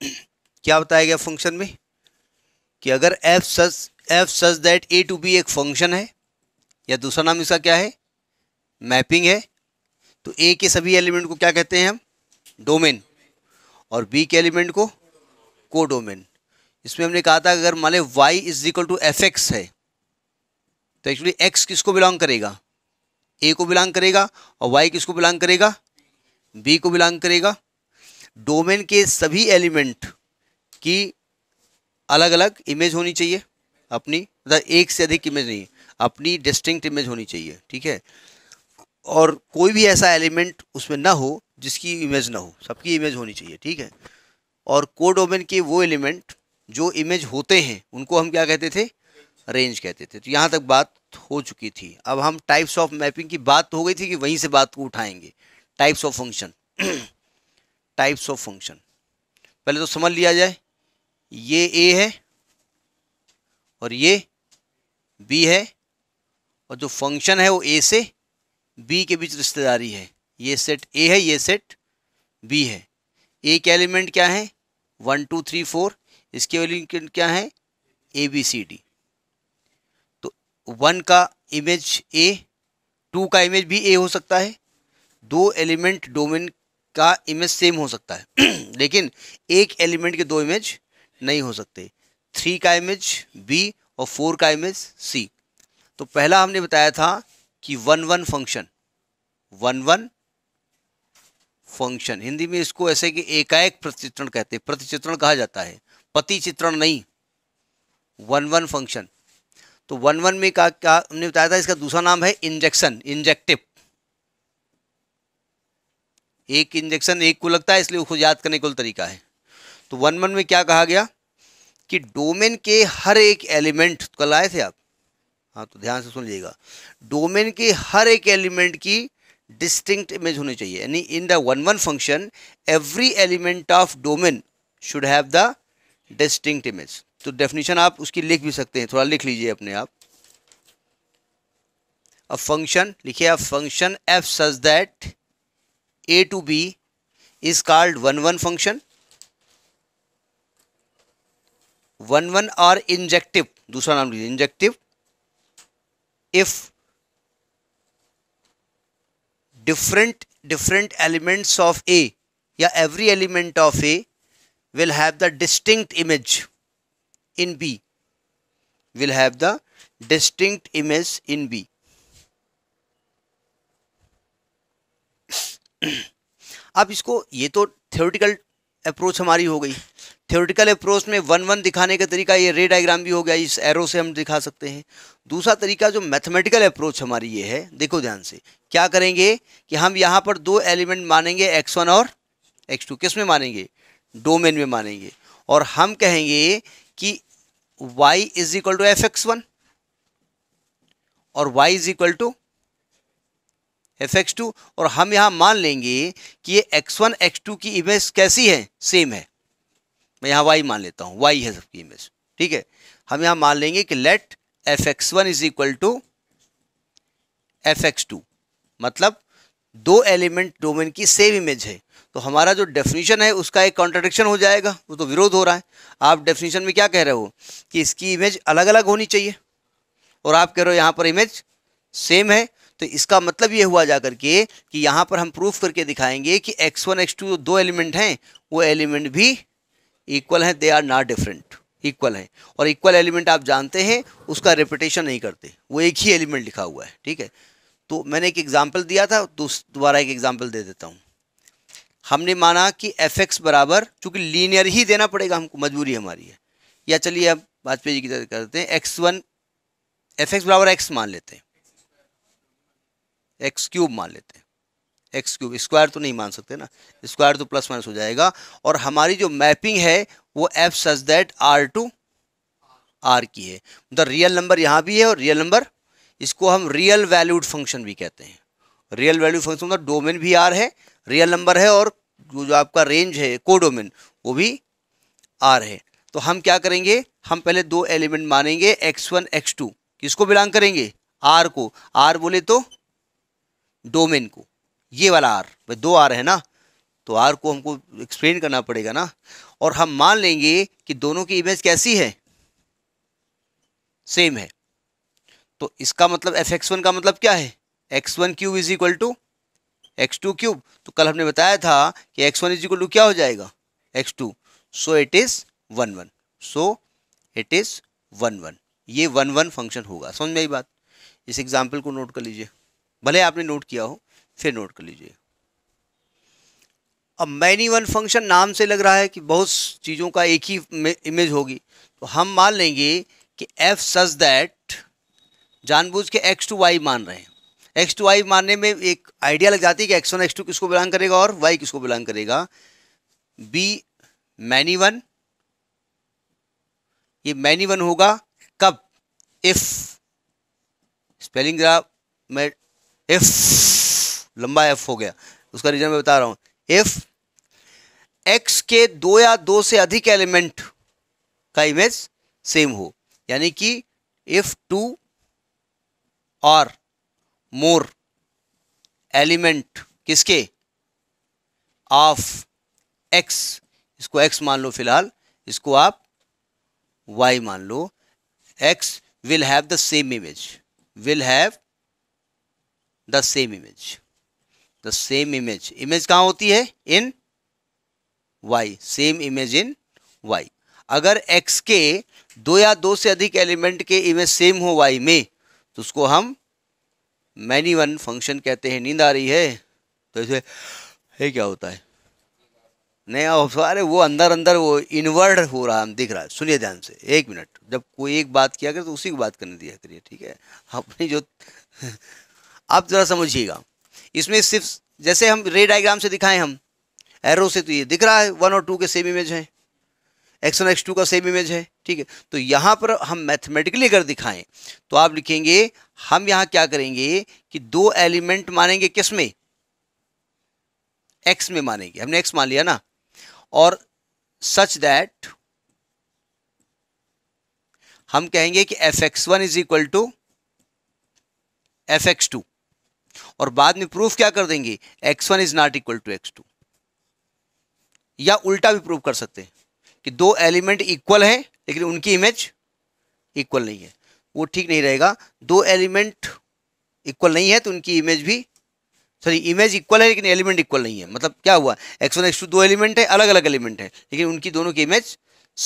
क्या बताया गया फंक्शन में कि अगर F such F such that A to B एक फंक्शन है या दूसरा नाम इसका क्या है मैपिंग है तो ए के सभी एलिमेंट को क्या कहते हैं हम डोमेन और बी के एलिमेंट को को डोमेन इसमें हमने कहा था अगर मान लें Y is equal to F X है तो एक्चुअली एक्स किसको बिलोंग करेगा ए को बिलोंग करेगा और वाई किसको बिलोंग करेगा बी को बिलोंग करेगा डोमेन के सभी एलिमेंट की अलग अलग इमेज होनी चाहिए अपनी मतलब एक से अधिक इमेज नहीं अपनी डिस्टिंक्ट इमेज होनी चाहिए ठीक है और कोई भी ऐसा एलिमेंट उसमें ना हो जिसकी इमेज ना हो सबकी इमेज होनी चाहिए ठीक है और कोडोमेन के वो एलिमेंट जो इमेज होते हैं उनको हम क्या कहते थे रेंज कहते थे तो यहाँ तक बात हो चुकी थी अब हम टाइप्स ऑफ मैपिंग की बात हो गई थी कि वहीं से बात को उठाएंगे types of function types of function पहले तो समझ लिया जाए ये ए है और ये बी है और जो फंक्शन है वो ए से बी के बीच रिश्तेदारी है ये सेट ए है ये सेट बी है ए के एलिमेंट क्या है वन टू थ्री फोर इसके एलिमेंट क्या है ए बी सी डी तो वन का इमेज ए टू का इमेज भी ए हो सकता है दो एलिमेंट डोमेन का इमेज सेम हो सकता है लेकिन एक एलिमेंट के दो इमेज नहीं हो सकते थ्री का इमेज बी और फोर का इमेज सी तो पहला हमने बताया था कि one one function one one function Hindi में इसको ऐसे कि एकाएक प्रतिचित्रण कहते हैं प्रतिचित्रण कहा जाता है पति चित्रण नहीं वन वन फंक्शन तो वन वन में का क्या हमने बताया था इसका दूसरा नाम है इंजेक्शन इंजेक्टिव एक इंजेक्शन एक को लगता है इसलिए उसको याद करने का तरीका है तो वन वन में क्या कहा गया कि डोमेन के हर एक एलिमेंट कल आए थे आप हाँ तो ध्यान से सुन लीजिएगा डोमेन के हर एक एलिमेंट की डिस्टिंक्ट इमेज होनी चाहिए यानी in the one one function every element of domain should have the distinct image तो डेफिनेशन आप उसकी लिख भी सकते हैं थोड़ा लिख लीजिए अपने आप अ फंक्शन लिखिए आप function F such that a to b is called one one function one one or injective दूसरा नाम लीजिए injective if different different elements of a या every element of a will have the distinct image in b will have the distinct image in b अब इसको ये तो theoretical approach हमारी हो गई थ्योरेटिकल अप्रोच में वन वन दिखाने का तरीका ये रे डायग्राम भी हो गया इस एरो से हम दिखा सकते हैं दूसरा तरीका जो मैथमेटिकल अप्रोच हमारी ये है देखो ध्यान से क्या करेंगे कि हम यहाँ पर दो एलिमेंट मानेंगे एक्स वन और एक्स टू किस में मानेंगे डोमेन में मानेंगे और हम कहेंगे कि Y is equal to F X one और Y is equal to F X two और हम यहाँ मान लेंगे कि ये एक्स वन एक्स टू की इमेज कैसी है सेम है मैं यहाँ वाई मान लेता हूँ वाई है सबकी इमेज ठीक है हम यहाँ मान लेंगे कि let F X one is equal to F X two मतलब दो एलिमेंट डोमेन की सेम इमेज है तो हमारा जो डेफिनेशन है उसका एक कॉन्ट्रडिक्शन हो जाएगा वो तो विरोध हो रहा है आप डेफिनेशन में क्या कह रहे हो कि इसकी इमेज अलग अलग होनी चाहिए और आप कह रहे हो यहाँ पर इमेज सेम है तो इसका मतलब ये हुआ जा के कि यहाँ पर हम प्रूफ करके दिखाएंगे कि एक्स वन एक्स टू दो एलिमेंट हैं वो एलिमेंट भी इक्वल हैं they are not different equal है और इक्वल एलिमेंट आप जानते हैं उसका रिपीटेशन नहीं करते वो एक ही एलिमेंट लिखा हुआ है ठीक है तो मैंने एक एग्जाम्पल दिया था तो दोबारा एक एग्जाम्पल दे देता हूँ हमने माना कि एफ एक्स बराबर चूँकि लीनियर ही देना पड़ेगा हमको मजबूरी हमारी है या चलिए अब वाजपेयी जी की तरह करते हैं एक्स वन एफ एक्स बराबर एक्स मान लेते हैं एक्स क्यूब मान लेते हैं एक्स क्यूब स्क्वायर तो नहीं मान सकते ना स्क्वायर तो प्लस माइनस हो जाएगा और हमारी जो मैपिंग है वो F such that R to R की है द मतलब रियल नंबर यहाँ भी है और रियल नंबर इसको हम रियल वैल्यूड फंक्शन भी कहते हैं रियल वैल्यू फंक्शन मतलब डोमेन भी आर है रियल नंबर है और जो जो आपका रेंज है कोडोमेन वो भी आर है तो हम क्या करेंगे हम पहले दो एलिमेंट मानेंगे एक्स वन एक्स टू किसको बिलोंग करेंगे आर को आर बोले तो डोमेन को ये वाला आर भाई दो आर है ना तो आर को हमको एक्सप्लेन करना पड़ेगा ना और हम मान लेंगे कि दोनों की इमेज कैसी है सेम है तो इसका मतलब एफ एक्स वन का मतलब क्या है X one cube is equal to X two cube तो कल हमने बताया था कि X one is equal to क्या हो जाएगा X two so it is one one so it is one one ये वन वन फंक्शन होगा समझ में आई बात इस एग्जाम्पल को नोट कर लीजिए भले आपने नोट किया हो फिर नोट कर लीजिए अब मैनी वन फंक्शन नाम से लग रहा है कि बहुत चीज़ों का एक ही इमेज होगी तो हम मान लेंगे कि एफ सच दैट जानबूझ के एक्स टू वाई मान रहे हैं एक्स टू वाई मानने में एक आइडिया लग जाती है कि एक्स वन एक्स टू किसको बिलोंग करेगा और वाई किसको बिलोंग करेगा बी मैनी वन ये मैनी वन होगा कब इफ स्पेलिंग जरा मैं इफ लंबा एफ हो गया उसका रीजन मैं बता रहा हूँ इफ एक्स के दो या दो से अधिक एलिमेंट का इमेज सेम हो यानी कि इफ टू और मोर एलिमेंट किसके ऑफ एक्स इसको एक्स मान लो फिलहाल इसको आप वाई मान लो X will have the same image will have the same image the same image image कहाँ होती है in Y same image in Y अगर एक्स के दो या दो से अधिक एलिमेंट के इमेज सेम हो वाई में तो उसको हम मैनी वन फंक्शन कहते हैं नींद आ रही है तो इसे है क्या होता है नहीं अरे वो अंदर अंदर वो इनवर्ड हो रहा हम दिख रहा है सुनिए ध्यान से एक मिनट जब कोई एक बात किया करे तो उसी को बात करने दिया करिए तो ठीक है अपनी जो आप ज़रा समझिएगा इसमें सिर्फ जैसे हम रे डायग्राम से दिखाएं हम एरो से तो ये दिख रहा है वन और टू के सेम इमेज है एक्स वन एक्स टू का सेम इमेज है ठीक है तो यहाँ पर हम मैथमेटिकली अगर दिखाएं तो आप लिखेंगे हम यहाँ क्या करेंगे कि दो एलिमेंट मानेंगे किस में एक्स में मानेंगे हमने एक्स मान लिया ना और सच दैट हम कहेंगे कि F X one is equal to F X two और बाद में प्रूफ क्या कर देंगे X one is not equal to X two या उल्टा भी प्रूफ कर सकते हैं कि दो एलिमेंट इक्वल है लेकिन उनकी इमेज इक्वल नहीं है वो ठीक नहीं रहेगा दो एलिमेंट इक्वल नहीं है तो उनकी इमेज भी सॉरी इमेज इक्वल है लेकिन एलिमेंट इक्वल नहीं है मतलब क्या हुआ एक्स वन एक्स टू दो एलिमेंट है अलग अलग एलिमेंट है लेकिन उनकी दोनों की इमेज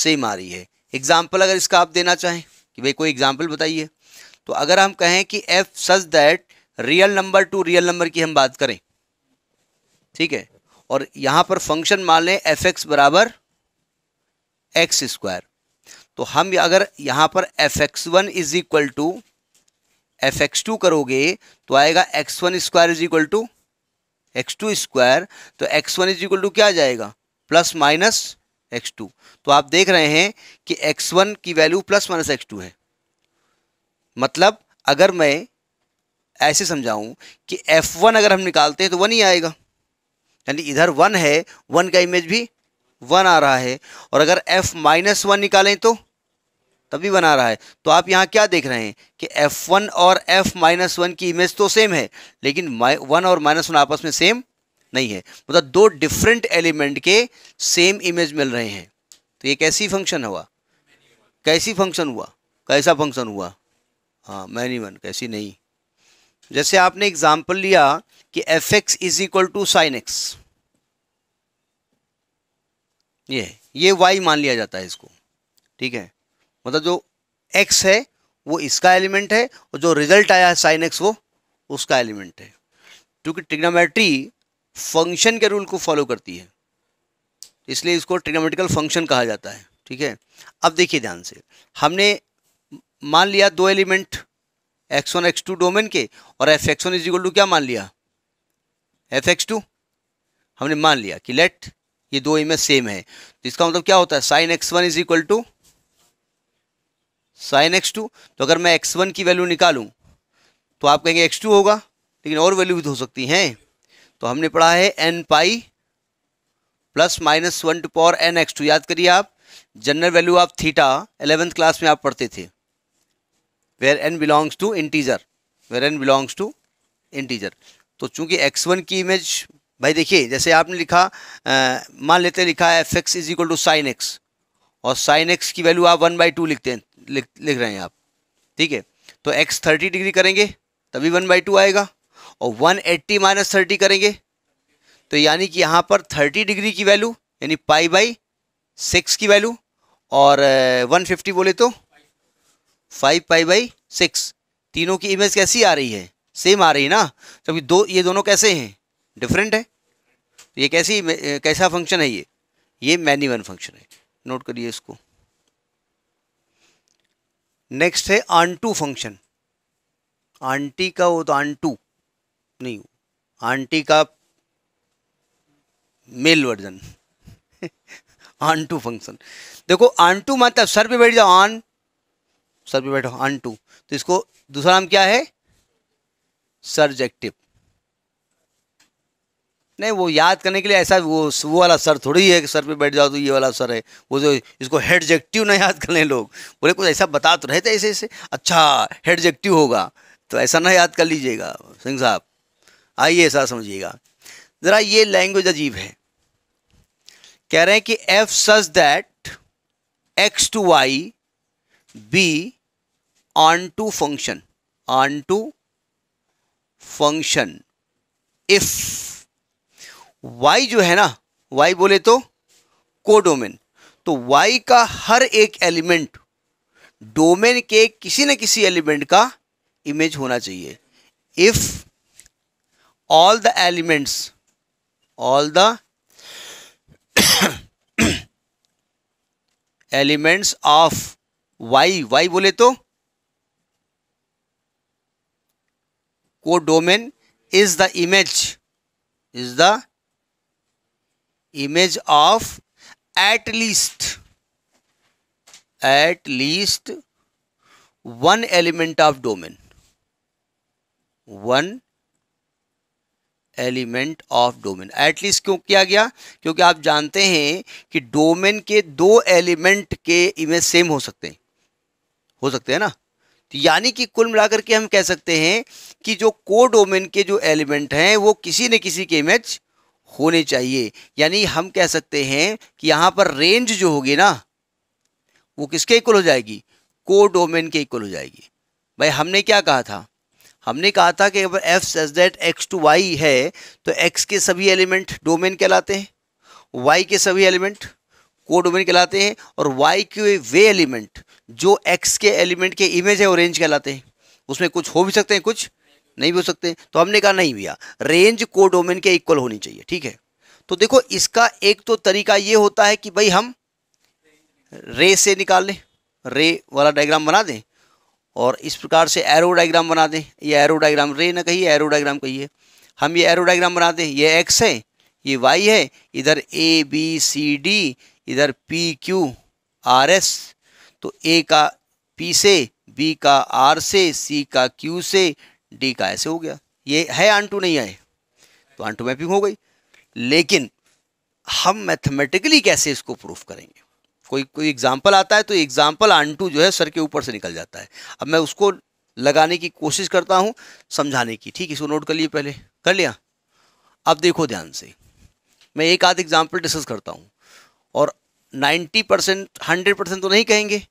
सेम आ रही है एग्जाम्पल अगर इसका आप देना चाहें कि भाई कोई एग्जाम्पल बताइए तो अगर हम कहें कि F such that real number to real number की हम बात करें ठीक है और यहाँ पर फंक्शन मान लें एफ एक्स बराबर एक्स स्क्वायर तो हम अगर यहाँ पर F X one is equal to F X two करोगे तो आएगा X one square is equal to X two square तो X one is equal to क्या आ जाएगा प्लस माइनस एक्स टू तो आप देख रहे हैं कि एक्स वन की value plus minus X two है मतलब अगर मैं ऐसे समझाऊं कि एफ वन अगर हम निकालते हैं तो वन ही आएगा यानी इधर वन है वन का इमेज भी वन आ रहा है और अगर एफ माइनस वन निकालें तो तभी वन आ रहा है तो आप यहाँ क्या देख रहे हैं कि एफ वन और एफ माइनस वन की इमेज तो सेम है लेकिन वन और माइनस वन आपस में सेम नहीं है मतलब दो डिफरेंट एलिमेंट के सेम इमेज मिल रहे हैं तो ये कैसी फंक्शन हुआ कैसी फंक्शन हुआ कैसा फंक्शन हुआ हाँ मैनी वन कैसी नहीं जैसे आपने एग्जाम्पल लिया कि F X is equal to sine X ये ये वाई मान लिया जाता है इसको ठीक है मतलब जो एक्स है वो इसका एलिमेंट है और जो रिजल्ट आया है साइन एक्स वो उसका एलिमेंट है क्योंकि ट्रिग्नोमेट्री फंक्शन के रूल को फॉलो करती है इसलिए इसको ट्रिग्नोमेट्रिकल फंक्शन कहा जाता है ठीक है अब देखिए ध्यान से हमने मान लिया दो element X one X two domain के और F X one is equal to क्या मान लिया एफ एक्स टू हमने मान लिया कि लेट ये दो इमेज सेम है तो इसका मतलब क्या होता है sine X one is equal to sine X two तो अगर मैं एक्स वन की वैल्यू निकालूं तो आप कहेंगे एक्स टू होगा लेकिन और वैल्यू भी तो हो सकती हैं तो हमने पढ़ा है N pi plus minus one to power N X two याद करिए आप general value of theta eleventh class में आप पढ़ते थे where N belongs to integer where N belongs to integer तो चूंकि वन की इमेज भाई देखिए जैसे आपने लिखा मान लेते लिखा है F X is equal to sine X और साइन एक्स की वैल्यू आप वन बाई टू लिखते हैं लिख लिख रहे हैं आप ठीक है तो एक्स थर्टी डिग्री करेंगे तभी वन बाई टू आएगा और वन एट्टी माइनस थर्टी करेंगे तो यानी कि यहाँ पर थर्टी डिग्री की वैल्यू यानी पाई बाई सिक्स की वैल्यू और वन फिफ्टी बोले तो फाइव पाई बाई सिक्स तीनों की इमेज कैसी आ रही है सेम आ रही है ना जबकि दो ये दोनों कैसे हैं डिफरेंट है तो ये कैसी कैसा फंक्शन है ये ये मैनी वन फंक्शन है नोट करिए इसको नेक्स्ट है आंटू फंक्शन आंटी का वो तो आंटू नहीं आंटी का मेल वर्जन आंटू फंक्शन देखो आंटू मतलब सर पे बैठ जाओ आन सर पे बैठो अन टू तो इसको दूसरा नाम क्या है सर्जेक्टिव नहीं वो याद करने के लिए ऐसा वो वो वाला सर थोड़ी है कि सर पे बैठ जाओ तो ये वाला सर है वो जो इसको हेडजेक्टिव ना याद कर लें लोग बोले कुछ ऐसा बता तो रहे थे ऐसे ऐसे अच्छा हेडजेक्टिव होगा तो ऐसा ना याद कर लीजिएगा सिंह साहब आइए ऐसा समझिएगा ज़रा ये लैंग्वेज अजीब है कह रहे हैं कि F such that x to Y be onto function onto function if Y जो है ना वाई बोले तो कोडोमेन तो वाई का हर एक एलिमेंट डोमेन के किसी न किसी एलिमेंट का इमेज होना चाहिए if all the elements all the elements of Y Y बोले तो codomain is the image is the image of at least at least one element of domain one element of domain at least क्यों किया गया क्योंकि आप जानते हैं कि डोमेन के दो एलिमेंट के इमेज सेम हो सकते हैं हो सकते हैं ना तो यानी कि कुल मिलाकर के हम कह सकते हैं कि जो को डोमेन के जो एलिमेंट हैं वो किसी न किसी के इमेज होने चाहिए यानी हम कह सकते हैं कि यहाँ पर रेंज जो होगी ना वो किसके इक्वल हो जाएगी को डोमेन के इक्वल हो जाएगी भाई हमने क्या कहा था हमने कहा था कि अगर F says that x to Y है तो एक्स के सभी एलिमेंट डोमेन कहलाते हैं वाई के सभी एलिमेंट को डोमेन कहलाते हैं और वाई के वे एलिमेंट जो एक्स के एलिमेंट के इमेज है वो रेंज कहलाते हैं उसमें कुछ हो भी सकते हैं कुछ नहीं भी हो सकते तो हमने कहा नहीं भैया रेंज को डोमेन के इक्वल होनी चाहिए ठीक है तो देखो इसका एक तो तरीका ये होता है कि भाई हम रे से निकाल लें रे वाला डायग्राम बना दें और इस प्रकार से एरो डायग्राम बना दें ये एरो डायग्राम रे ना कहिए एरो डायग्राम कहिए हम ये एरो डायग्राम बना दें ये एक्स है ये वाई है इधर ए बी सी डी इधर पी क्यू आर एस तो ए का पी से बी का आर से सी का क्यू से डी का ऐसे हो गया ये है आंटू नहीं आए तो आंटू मैपिंग हो गई लेकिन हम मैथमेटिकली कैसे इसको प्रूफ करेंगे कोई कोई एग्जाम्पल आता है तो एग्जाम्पल आंटू जो है सर के ऊपर से निकल जाता है अब मैं उसको लगाने की कोशिश करता हूँ समझाने की ठीक इसको नोट कर लिए पहले कर लिया अब देखो ध्यान से मैं एक आध एग्जाम्पल डिस्कस करता हूँ और 90 परसेंट हंड्रेड परसेंट तो नहीं कहेंगे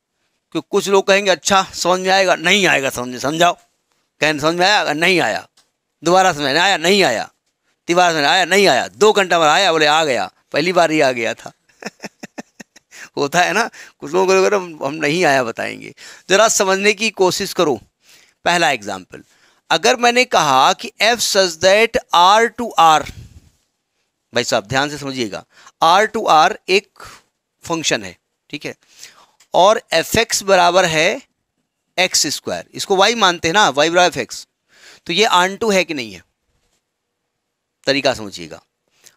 कि कुछ लोग कहेंगे अच्छा समझ में आएगा नहीं आएगा समझ समझाओ कहें समझ में आया अगर नहीं आया दोबारा समझ में आया नहीं आया तिबार समझ आया नहीं आया दो घंटा बाद आया बोले आ गया पहली बार ही आ गया था होता है ना कुछ लोगों को अगर हम नहीं आया बताएंगे ज़रा समझने की कोशिश करो पहला एग्जाम्पल अगर मैंने कहा कि F such that R to are भाई साहब ध्यान से समझिएगा आर टू आर एक फंक्शन है ठीक है और एफ एक्स बराबर है एक्स स्क्वायर इसको वाई मानते हैं ना वाई बराबर एफ एक्स तो ये आन टू है कि नहीं है तरीका समझिएगा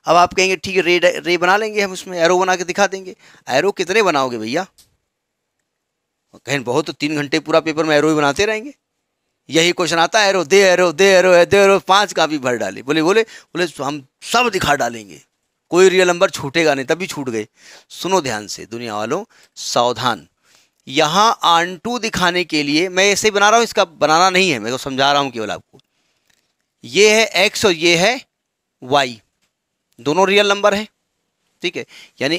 अब आप कहेंगे ठीक है रे रे बना लेंगे हम उसमें एरो बना के दिखा देंगे एरो कितने बनाओगे भैया कहें बहुत तो तीन घंटे पूरा पेपर में एरो ही बनाते रहेंगे यही क्वेश्चन आता है एरो दे एरो दे एरो दे एरो पांच कापी भर डाले बोले बोले बोले हम सब दिखा डालेंगे कोई रियल नंबर छूटेगा नहीं तभी छूट गए सुनो ध्यान से दुनिया वालों सावधान यहाँ आन टू दिखाने के लिए मैं ऐसे बना रहा हूँ इसका बनाना नहीं है मैं तो समझा रहा हूँ केवल आपको ये है एक्स और ये है वाई दोनों रियल नंबर हैं ठीक है यानी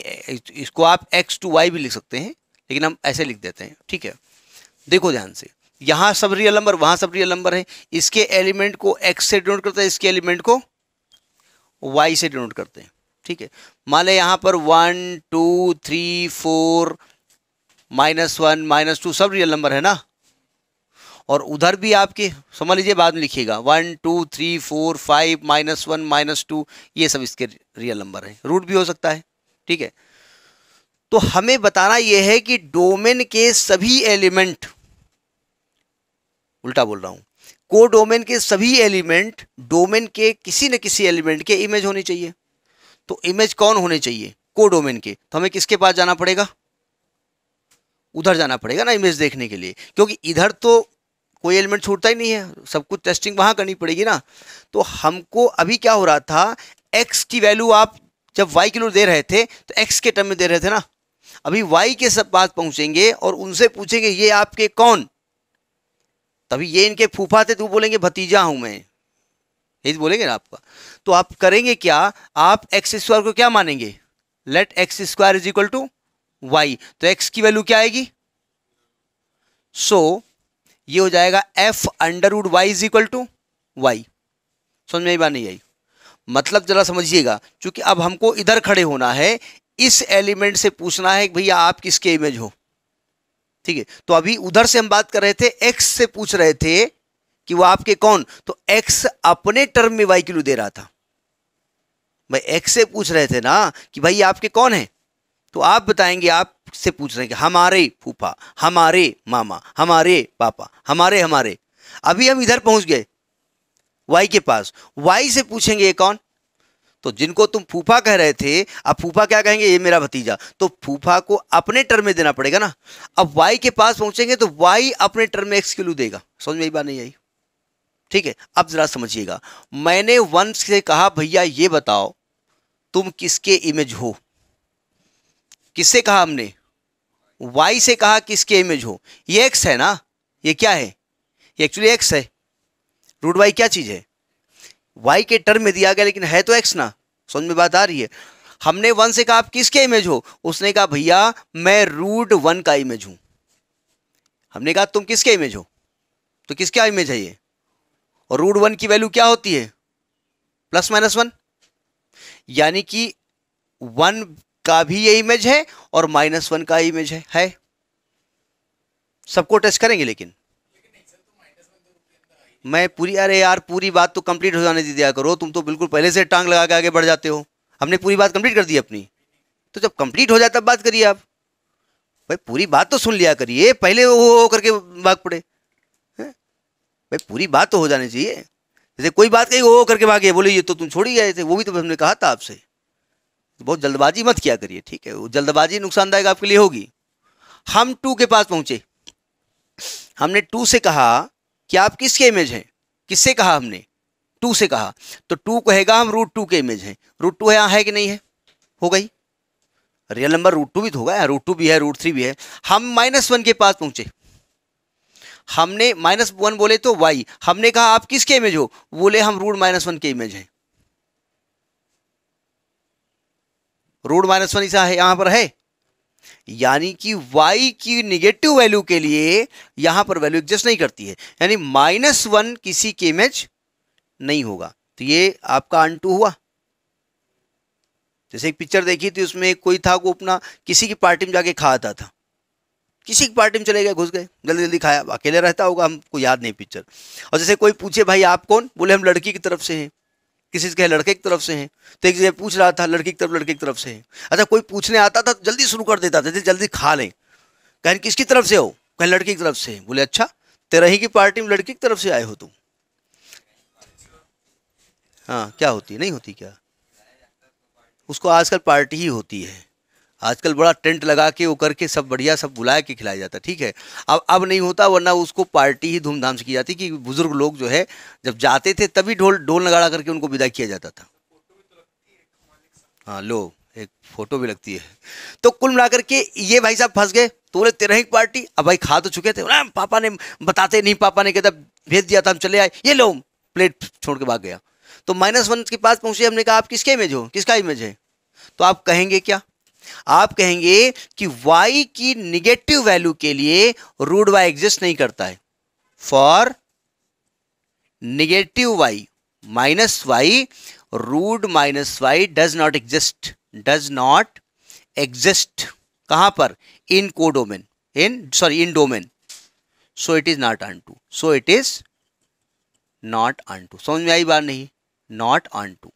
इसको आप एक्स टू वाई भी लिख सकते हैं लेकिन हम ऐसे लिख देते हैं ठीक है देखो ध्यान से यहाँ सब रियल नंबर वहाँ सब रियल नंबर है इसके एलिमेंट को एक्स से डोनोट करते हैं इसके एलिमेंट को वाई से डोनोट करते हैं ठीक है मान लें यहाँ पर one two three four minus one minus two सब रियल नंबर है ना और उधर भी आपके समझ लीजिए बाद में लिखिएगा one two three four five minus one minus two ये सब इसके रियल नंबर है रूट भी हो सकता है ठीक है तो हमें बताना यह है कि डोमेन के सभी एलिमेंट उल्टा बोल रहा हूं को डोमेन के सभी एलिमेंट डोमेन के किसी न किसी एलिमेंट के इमेज होनी चाहिए तो इमेज कौन होने चाहिए को डोमेन के तो हमें किसके पास जाना पड़ेगा उधर जाना पड़ेगा ना इमेज देखने के लिए क्योंकि इधर तो कोई एलिमेंट छूटता ही नहीं है सब कुछ टेस्टिंग वहां करनी पड़ेगी ना तो हमको अभी क्या हो रहा था एक्स की वैल्यू आप जब वाई किलो दे रहे थे तो एक्स के टर्म में दे रहे थे ना अभी वाई के सब बात पहुंचेंगे और उनसे पूछेंगे ये आपके कौन तभी ये इनके फूफा थे तो बोलेंगे भतीजा हूं मैं यही तो बोलेंगे ना आपका तो आप करेंगे क्या आप एक्स स्क्वायर को क्या मानेंगे let X square is equal to Y तो एक्स की वैल्यू क्या आएगी सो so, ये हो जाएगा F under wood Y is equal to Y समझ में बात नहीं आई मतलब जरा समझिएगा क्योंकि अब हमको इधर खड़े होना है इस एलिमेंट से पूछना है कि भैया आप किसके इमेज हो ठीक है तो अभी उधर से हम बात कर रहे थे एक्स से पूछ रहे थे कि वो आपके कौन तो एक्स अपने टर्म में वाई क्यू दे रहा था भाई एक्स से पूछ रहे थे ना कि भाई आपके कौन है तो आप बताएंगे आपसे पूछ रहे हैं कि हमारे फूफा हमारे मामा हमारे पापा हमारे हमारे अभी हम इधर पहुंच गए वाई के पास वाई से पूछेंगे ये कौन तो जिनको तुम फूफा कह रहे थे अब फूफा क्या कहेंगे ये मेरा भतीजा तो फूफा को अपने टर्म में देना पड़ेगा ना अब वाई के पास पहुंचेंगे तो वाई अपने टर्म में एक्स क्लू देगा समझ में यही बात नहीं आई ठीक है अब ज़रा समझिएगा मैंने वंश से कहा भैया ये बताओ तुम किसके इमेज हो किससे कहा हमने वाई से कहा किसके इमेज हो ये एक्स है ना ये क्या है ये एक्चुअली एक्स है रूट वाई क्या चीज़ है वाई के टर्म में दिया गया लेकिन है तो एक्स ना समझ में बात आ रही है हमने वन से कहा आप किसके इमेज हो उसने कहा भैया मैं रूट वन का इमेज हूं हमने कहा तुम किसके इमेज हो तो किसका इमेज है ये और रूट वन की वैल्यू क्या होती है प्लस माइनस वन यानी कि वन का भी ये इमेज है और माइनस वन का इमेज है, है। सबको टेस्ट करेंगे लेकिन मैं पूरी अरे यार पूरी बात तो कंप्लीट हो जाने दिया करो तुम तो बिल्कुल पहले से टांग लगा के आगे बढ़ जाते हो हमने पूरी बात कंप्लीट कर दी अपनी तो जब कंप्लीट हो जाए तब बात करिए आप भाई पूरी बात तो सुन लिया करिए पहले वो करके भाग पड़े भाई पूरी बात तो हो जानी चाहिए जैसे कोई बात कही वो करके भागे बोले ये तो तुम छोड़ ही गए थे वो भी तो हमने कहा था आपसे तो बहुत जल्दबाजी मत किया करिए ठीक है वो जल्दबाजी नुकसानदायक आपके लिए होगी हम टू के पास पहुंचे हमने टू से कहा कि आप किसके इमेज हैं किससे कहा हमने टू से कहा तो टू कहेगा हम रूट टू के इमेज हैं रूट टू है यहाँ है कि नहीं है हो गई रियल नंबर रूट टू भी तो होगा रूट टू भी है रूट थ्री भी है हम माइनस वन के पास पहुंचे हमने माइनस वन बोले तो वाई हमने कहा आप किसके इमेज हो बोले हम रूट माइनस वन के इमेज हैं रूट माइनस वन ऐसा है यहां पर है यानी कि y की निगेटिव वैल्यू के लिए यहां पर वैल्यू एग्जिस्ट नहीं करती है यानी माइनस वन किसी के इमेज नहीं होगा तो ये आपका अन टू हुआ जैसे एक पिक्चर देखी थी उसमें कोई था वो अपना किसी की पार्टी में जाके खा आता था किसी की पार्टी में चले गए घुस गए जल्दी जल्दी खाया अकेले रहता होगा हमको याद नहीं पिक्चर और जैसे कोई पूछे भाई आप कौन बोले हम लड़की की तरफ से हैं किसी से कहे लड़के की तरफ से हैं तो एक जगह पूछ रहा था लड़की की तरफ लड़के की तरफ से हैं अच्छा कोई पूछने आता था तो जल्दी शुरू कर देता था जल्दी जल्दी खा लें कहें किसकी तरफ से हो कहें लड़की की तरफ से बोले अच्छा तेरा ही की पार्टी में लड़की की तरफ से आए हो तुम हाँ क्या होती है नहीं होती क्या उसको आजकल पार्टी ही होती है आजकल बड़ा टेंट लगा के वो करके सब बढ़िया सब बुला के खिलाया जाता ठीक है अब अब नहीं होता वरना उसको पार्टी ही धूमधाम से की जाती कि बुजुर्ग लोग जो है जब जाते थे तभी ढोल ढोल नगाड़ा करके उनको विदा किया जाता था हाँ लो एक फोटो भी लगती है तो कुल मिलाकर के ये भाई साहब फंस गए तो बोले तेरह पार्टी अब भाई खा तो चुके थे ना पापा ने बताते नहीं पापा ने कहता भेज दिया था हम चले आए ये लो प्लेट छोड़ के भाग गया तो माइनस वन के पास पहुंचे हमने कहा आप किसके इमेज हो किसका इमेज है तो आप कहेंगे क्या आप कहेंगे कि वाई की निगेटिव वैल्यू के लिए रूट वाई एग्जिस्ट नहीं करता है for negative Y minus Y root minus Y does not exist does not exist कहां पर in codomain in sorry in domain so it is not onto so it is not onto समझ में आई बार नहीं not on to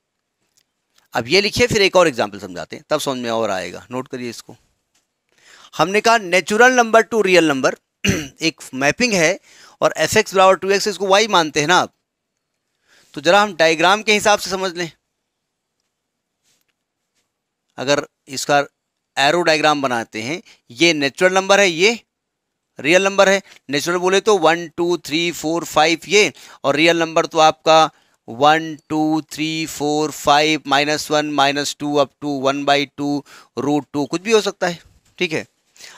अब ये लिखिए फिर एक और एग्जाम्पल समझाते हैं तब समझ में और आएगा नोट करिए इसको हमने कहा natural number to real number एक मैपिंग है और एफ एक्स बराबर टू एक्स इसको वाई मानते हैं ना आप तो ज़रा हम डायग्राम के हिसाब से समझ लें अगर इसका एरो डायग्राम बनाते हैं ये नेचुरल नंबर है ये रियल नंबर है नेचुरल बोले तो one two three four five ये और रियल नंबर तो आपका one two three four five minus one minus two up to one by two root two कुछ भी हो सकता है ठीक है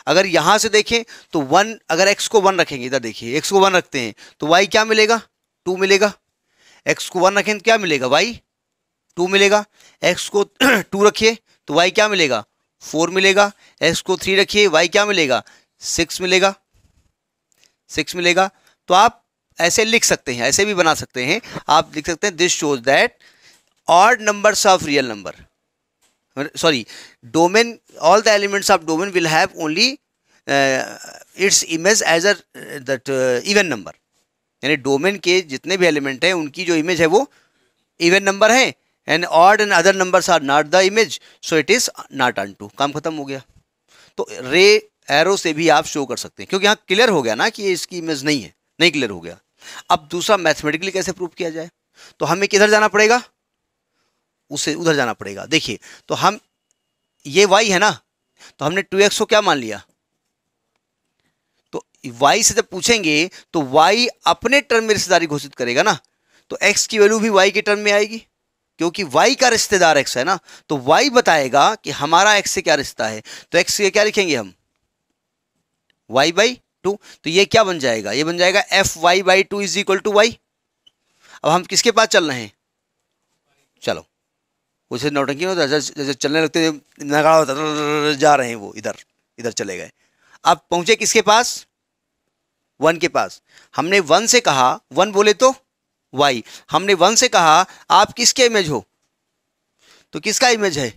अगर यहाँ से देखें तो वन अगर एक्स को वन रखेंगे इधर देखिए एक्स को वन रखते हैं तो वाई क्या मिलेगा टू मिलेगा एक्स को वन रखें तो क्या मिलेगा वाई टू मिलेगा एक्स को टू रखिए तो वाई क्या मिलेगा फोर मिलेगा एक्स को थ्री रखिए वाई क्या मिलेगा सिक्स मिलेगा सिक्स मिलेगा तो आप ऐसे लिख सकते हैं ऐसे भी बना सकते हैं आप लिख सकते हैं this shows that odd numbers of real number sorry domain all the elements of domain will have only its image as a that even number यानी डोमेन के जितने भी एलिमेंट हैं उनकी जो इमेज है वो इवन नंबर है and odd and other numbers are not the image so it is not onto काम खत्म हो गया तो रे एरो से भी आप शो कर सकते हैं क्योंकि यहाँ क्लियर हो गया ना कि इसकी इमेज नहीं है नहीं क्लियर हो गया अब दूसरा मैथमेटिकली कैसे प्रूव किया जाए तो हमें किधर जाना पड़ेगा उसे उधर जाना पड़ेगा देखिए तो हम ये वाई है ना तो हमने टू एक्स को क्या मान लिया तो वाई से जब पूछेंगे तो वाई अपने टर्म में रिश्तेदारी घोषित करेगा ना तो एक्स की वैल्यू भी वाई के टर्म में आएगी क्योंकि वाई का रिश्तेदार एक्स है ना तो वाई बताएगा कि हमारा एक्स से क्या रिश्ता है तो एक्स क्या लिखेंगे हम वाई बाई टू तो ये क्या बन जाएगा ये बन जाएगा f y by two is equal to y अब हम किसके पास चल रहे हैं चलो उसे नौटंकी होता जैसे चलने लगते नगाड़ा होता तो, तो, तो, जा रहे हैं वो इधर इधर चले गए अब पहुंचे किसके पास वन के पास हमने वन से कहा वन बोले तो वाई हमने वन से कहा आप किसके इमेज हो तो किसका इमेज है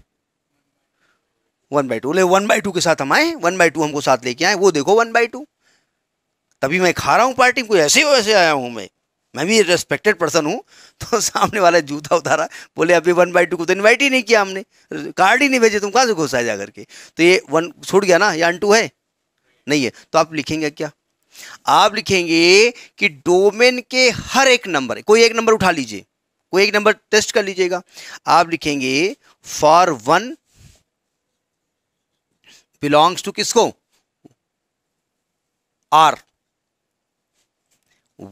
वन बाई टू ले वन बाई टू के साथ हम आए वन बाई टू हमको साथ लेके आए वो देखो वन बाई टू कभी मैं खा रहा हूँ पार्टी कोई ऐसे वैसे आया हूँ मैं मैं भी रेस्पेक्टेड पर्सन हूँ तो सामने वाला जूता उतारा बोले अभी वन बाई टू को तो इन्वाइट ही नहीं किया हमने कार्ड ही नहीं भेजे तुम कहाँ से घुसा जा करके तो ये वन छूट गया ना या टू है नहीं है तो आप लिखेंगे क्या आप लिखेंगे कि डोमेन के हर एक नंबर कोई एक नंबर उठा लीजिए कोई एक नंबर टेस्ट कर लीजिएगा आप लिखेंगे फॉर वन बिलोंग्स टू किसको are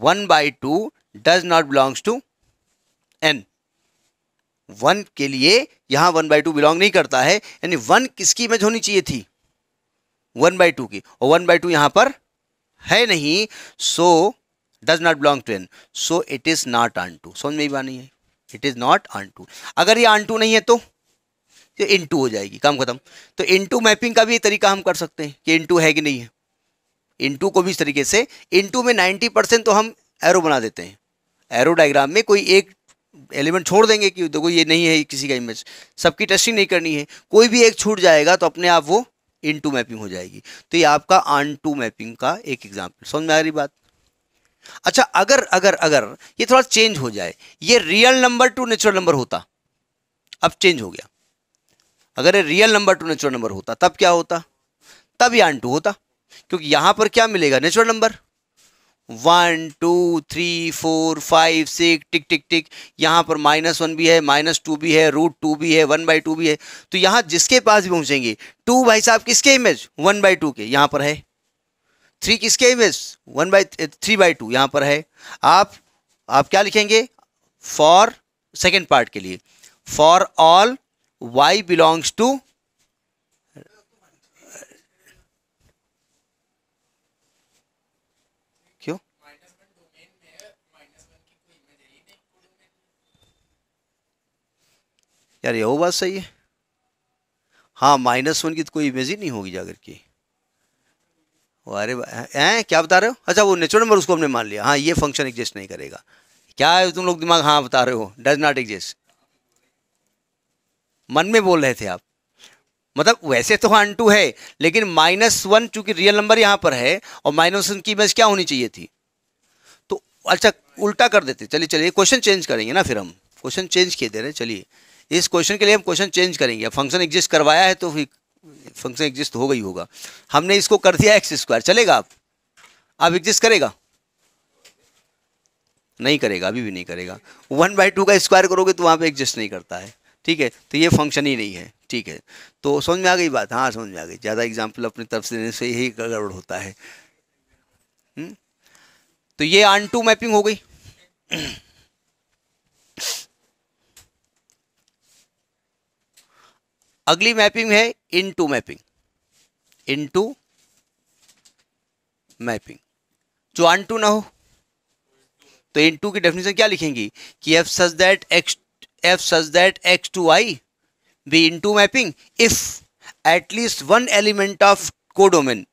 one by two does not belongs to N one के लिए यहां वन बाई टू बिलोंग नहीं करता है यानी वन किसकी इमेज होनी चाहिए थी वन बाई टू की और वन बाई टू यहां पर है नहीं so does not belong to N so it is not onto समझ में बात नहीं है it is not onto अगर ये आन टू नहीं है तो इन टू हो जाएगी काम खत्म तो इन टू मैपिंग का भी तरीका हम कर सकते हैं कि इन टू है कि नहीं है इनटू को भी इस तरीके से इनटू में 90 परसेंट तो हम एरो बना देते हैं एरो डायग्राम में कोई एक एलिमेंट छोड़ देंगे कि देखो ये नहीं है किसी का इमेज सबकी टेस्टिंग नहीं करनी है कोई भी एक छूट जाएगा तो अपने आप वो इन टू मैपिंग हो जाएगी तो ये आपका आन टू मैपिंग का एक एग्जाम्पल समझ में आ रही बात अच्छा अगर अगर अगर ये थोड़ा चेंज हो जाए ये real number to natural number होता अब चेंज हो गया अगर ये real number to natural number होता तब क्या होता तब ये आन टू होता क्योंकि यहां पर क्या मिलेगा natural number one two three four five six tick tick tick यहाँ पर माइनस वन भी है माइनस टू भी है रूट टू भी है वन बाई टू भी है तो यहाँ जिसके पास भी पहुंचेंगे टू भाई साहब किसके इमेज वन बाई टू के यहाँ पर है थ्री किसके image one by three by two यहाँ पर है आप आप क्या लिखेंगे फॉर सेकेंड पार्ट के लिए for all y belongs to यार ये वो बात सही है हाँ माइनस वन की तो कोई इमेज ही नहीं होगी जाकर की अरे ऐ क्या बता रहे हो अच्छा वो नेचुरल नंबर उसको हमने मान लिया हाँ ये फंक्शन एग्जिस्ट नहीं करेगा क्या है तुम लोग दिमाग हाँ बता रहे हो डज नॉट एग्जिस्ट मन में बोल रहे थे आप मतलब वैसे तो वन हाँ, टू है लेकिन माइनस वन चूंकि रियल नंबर यहाँ पर है और माइनस वन की इमेज क्या होनी चाहिए थी तो अच्छा उल्टा कर देते चलिए चलिए क्वेश्चन चेंज करेंगे ना फिर हम क्वेश्चन चेंज किए दे रहे चलिए इस क्वेश्चन के लिए हम क्वेश्चन चेंज करेंगे फंक्शन एग्जिस्ट करवाया है तो फंक्शन एग्जिस्ट हो गई होगा हमने इसको कर दिया एक्स स्क्वायर चलेगा आप अब एग्जिस्ट करेगा नहीं करेगा अभी भी नहीं करेगा वन बाई टू का स्क्वायर करोगे तो वहाँ पे एग्जिस्ट नहीं करता है ठीक है तो ये फंक्शन ही नहीं है ठीक है तो समझ में आ गई बात हाँ समझ में आ गई ज़्यादा एग्जाम्पल अपनी तरफ से देने से यही गड़बड़ होता है हुँ? हम्म? तो ये आन टू मैपिंग हो गई अगली मैपिंग है into mapping into mapping जो अन टू ना हो तो इन टू की डेफिनेशन क्या लिखेंगी कि F such that x f such that x to I be into mapping if at least one element of codomain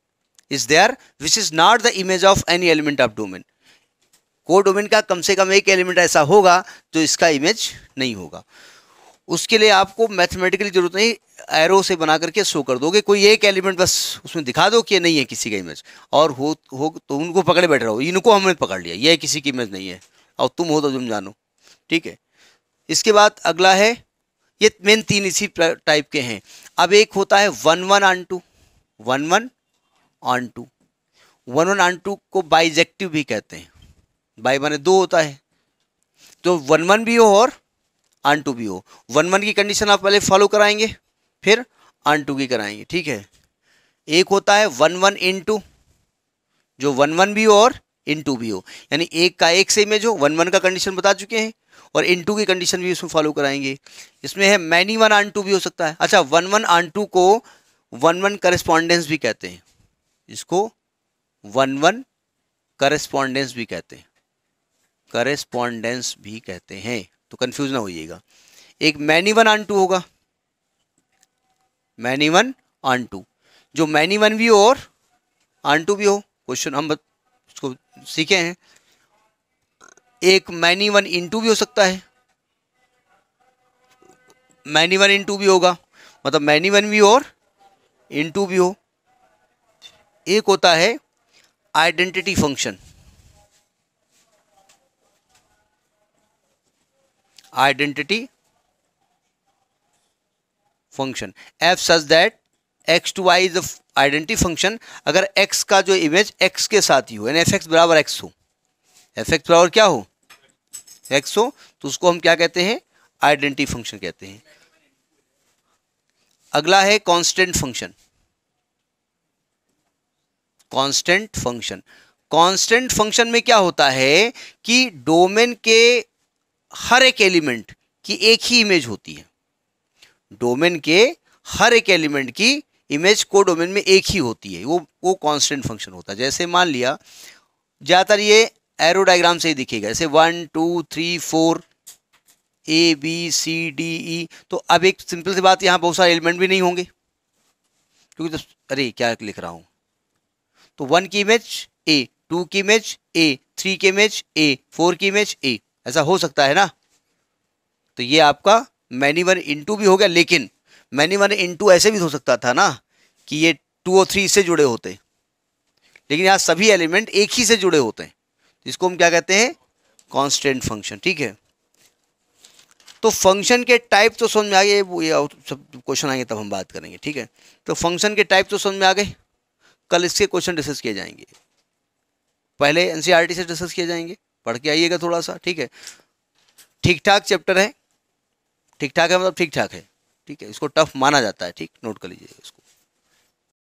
is there which is not the image of any element of domain codomain का कम से कम एक element ऐसा होगा जो तो इसका image नहीं होगा उसके लिए आपको मैथमेटिकली जरूरत नहीं एरो से बना करके शो कर दोगे कोई एक एलिमेंट बस उसमें दिखा दो कि नहीं है किसी का इमेज और हो हो तो उनको पकड़े बैठ रहो इनको हमने पकड़ लिया ये किसी की इमेज नहीं है और तुम हो तो तुम जानो ठीक है इसके बाद अगला है ये मेन तीन इसी टाइप के हैं अब एक होता है one one onto one one onto one one onto को बाइजेक्टिव भी कहते हैं बाई माने दो होता है तो वन वन भी हो और अन टू भी हो वन वन की कंडीशन आप पहले फॉलो कराएंगे फिर अन टू की कराएंगे ठीक है एक होता है वन वन इन टू जो वन वन भी हो और इन टू भी हो यानी एक का एक से इमेज हो वन वन का कंडीशन बता चुके हैं और इन टू की कंडीशन भी उसमें फॉलो कराएंगे इसमें है मैनी वन आन टू भी हो सकता है अच्छा वन वन आन टू को वन वन करस्पॉन्डेंस भी कहते हैं इसको वन वन करस्पॉन्डेंस भी कहते हैं करस्पॉन्डेंस भी कहते हैं तो कंफ्यूज ना होइएगा एक मैनी वन आन टू होगा मैनी वन आन टू जो मैनी वन भी हो और आन टू भी हो क्वेश्चन हम उसको सीखे हैं एक मैनी वन इन टू भी हो सकता है मैनी वन इन टू भी होगा मतलब मैनी वन भी और इन टू भी हो एक होता है identity function identity function f such that x to y is identity function अगर एक्स का जो इमेज एक्स के साथ ही हो यानी एफ एक्स बराबर एक्स हो एफ एक्स बराबर क्या हो एक्स हो तो उसको हम क्या कहते हैं आइडेंटिटी फंक्शन कहते हैं अगला है constant function constant function constant function में क्या होता है कि डोमेन के हर एक एलिमेंट की एक ही इमेज होती है डोमेन के हर एक एलिमेंट की इमेज को डोमेन में एक ही होती है वो वो कांस्टेंट फंक्शन होता है जैसे मान लिया ज़्यादातर ये एरो डायग्राम से ही दिखेगा जैसे one two three four a B C d e तो अब एक सिंपल सी बात यहाँ बहुत सारे एलिमेंट भी नहीं होंगे क्योंकि तो, अरे क्या लिख रहा हूँ तो वन की इमेज ए टू की इमेज ए थ्री की इमेज ए फोर की इमेज ए ऐसा हो सकता है ना तो ये आपका मैनी वन इंटू भी हो गया लेकिन मैनी वन इंटू ऐसे भी हो सकता था ना कि ये टू और थ्री इससे जुड़े होते लेकिन यहाँ सभी एलिमेंट एक ही से जुड़े होते हैं जिसको हम क्या कहते हैं कॉन्स्टेंट फंक्शन ठीक है तो फंक्शन के टाइप तो समझ में आ गए वो ये सब क्वेश्चन आएंगे तब हम बात करेंगे ठीक है तो फंक्शन के टाइप तो समझ में आ गए कल इसके क्वेश्चन डिस्कस किए जाएंगे पहले एनसीईआरटी e से डिस्कस किए जाएंगे पढ़ के आइएगा थोड़ा सा ठीक है ठीक ठाक चैप्टर है ठीक ठाक है मतलब ठीक ठाक है ठीक है इसको टफ माना जाता है ठीक नोट कर लीजिएगा इसको